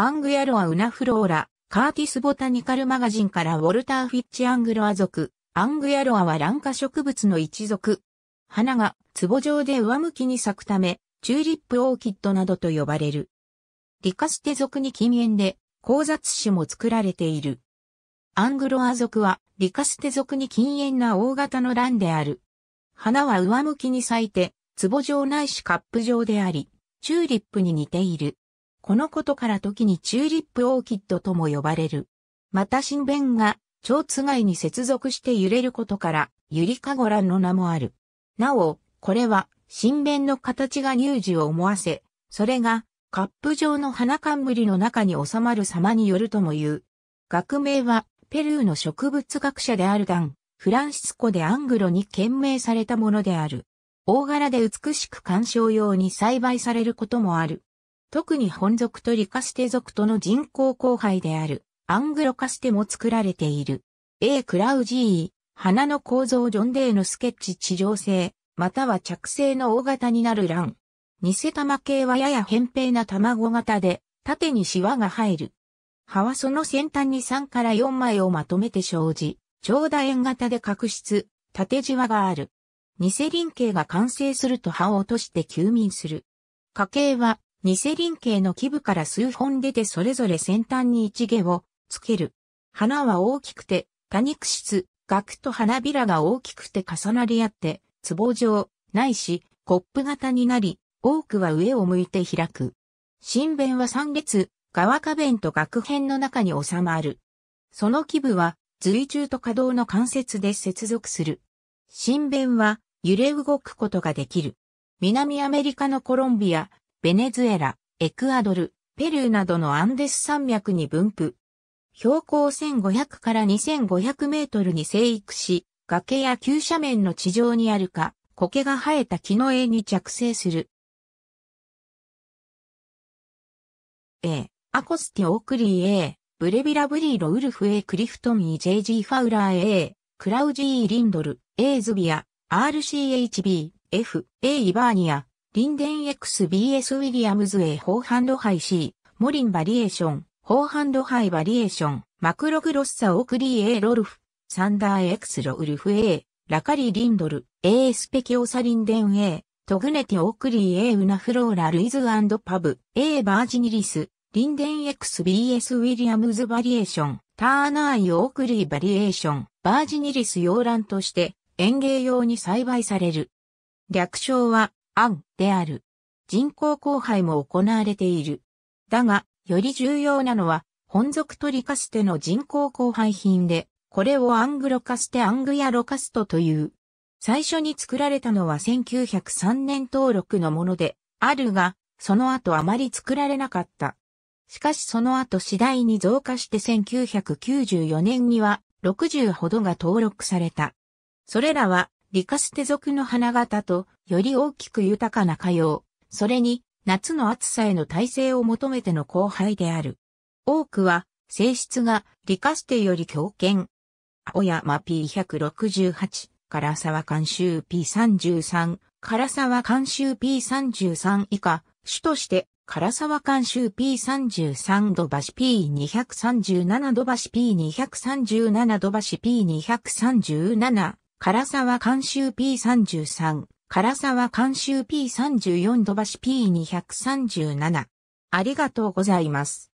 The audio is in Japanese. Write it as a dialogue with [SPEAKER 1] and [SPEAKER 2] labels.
[SPEAKER 1] アングヤロア・ウナフローラ、カーティス・ボタニカル・マガジンからウォルター・フィッチ・アングロア族、アングヤロアは卵化植物の一族。花が壺状で上向きに咲くため、チューリップ・オーキッドなどと呼ばれる。リカステ族に禁煙で、交雑種も作られている。アングロア族は、リカステ族に禁煙な大型の卵である。花は上向きに咲いて、壺状ないしカップ状であり、チューリップに似ている。このことから時にチューリップオーキッドとも呼ばれる。また新弁が、蝶つがいに接続して揺れることから、ゆりかごらんの名もある。なお、これは、新弁の形が乳児を思わせ、それが、カップ状の花冠の中に収まる様によるとも言う。学名は、ペルーの植物学者であるダン、フランシスコでアングロに懸命されたものである。大柄で美しく鑑賞用に栽培されることもある。特に本族とリカステ族との人口交配であるアングロカステも作られている。A クラウジー、花の構造ジョンデーのスケッチ地上性、または着生の大型になる卵。ニセ玉系はやや扁平な卵型で、縦にシワが入る。葉はその先端に3から4枚をまとめて生じ、長楕円型で角質、縦じわがある。ニセ輪系が完成すると葉を落として休眠する。花系はニセリン系の基部から数本出てそれぞれ先端に一毛をつける。花は大きくて、多肉質、額と花びらが大きくて重なり合って、つぼ状、ないし、コップ型になり、多くは上を向いて開く。新弁は3列、側下弁と額辺の中に収まる。その基部は、随中と可動の関節で接続する。新弁は、揺れ動くことができる。南アメリカのコロンビア、ベネズエラ、エクアドル、ペルーなどのアンデス山脈に分布。標高1500から2500メートルに生育し、崖や急斜面の地上にあるか、苔が生えた木の絵に着生する。A、アコスティ・オークリー A、ブレビラ・ブリーロ・ウルフ A、クリフトミー JG・ ファウラー A、クラウジー・リンドル、A、ズビア、RCHB、F、A、イバーニア、リンデン XBS ウィリアムズ A ホーハンドハイ C、モリンバリエーション、ホーハンドハイバリエーション、マクログロッサオークリー A ロルフ、サンダー X ロウルフ A、ラカリリンドル、A スペキオサリンデン A、トグネティオークリー A ウナフローラルイズパブ、A バージニリス、リンデン XBS ウィリアムズバリエーション、ターナーイオークリーバリエーション、バージニリス洋蘭として園芸用に栽培される。略称は案である。人工交配も行われている。だが、より重要なのは、本属トリカステの人工交配品で、これをアングロカステアングヤロカストという。最初に作られたのは1903年登録のもので、あるが、その後あまり作られなかった。しかしその後次第に増加して1994年には60ほどが登録された。それらはリカステ属の花形と、より大きく豊かな歌謡、それに、夏の暑さへの耐性を求めての後輩である。多くは、性質がリカステより強健。青山 P168、唐沢監修 P33、唐沢監修 P33 以下、主として、唐沢監修 P33 土橋 P237 土橋 P237 土橋 P237 唐沢監修 P33、唐沢監修 P34 飛ばし P237。ありがとうございます。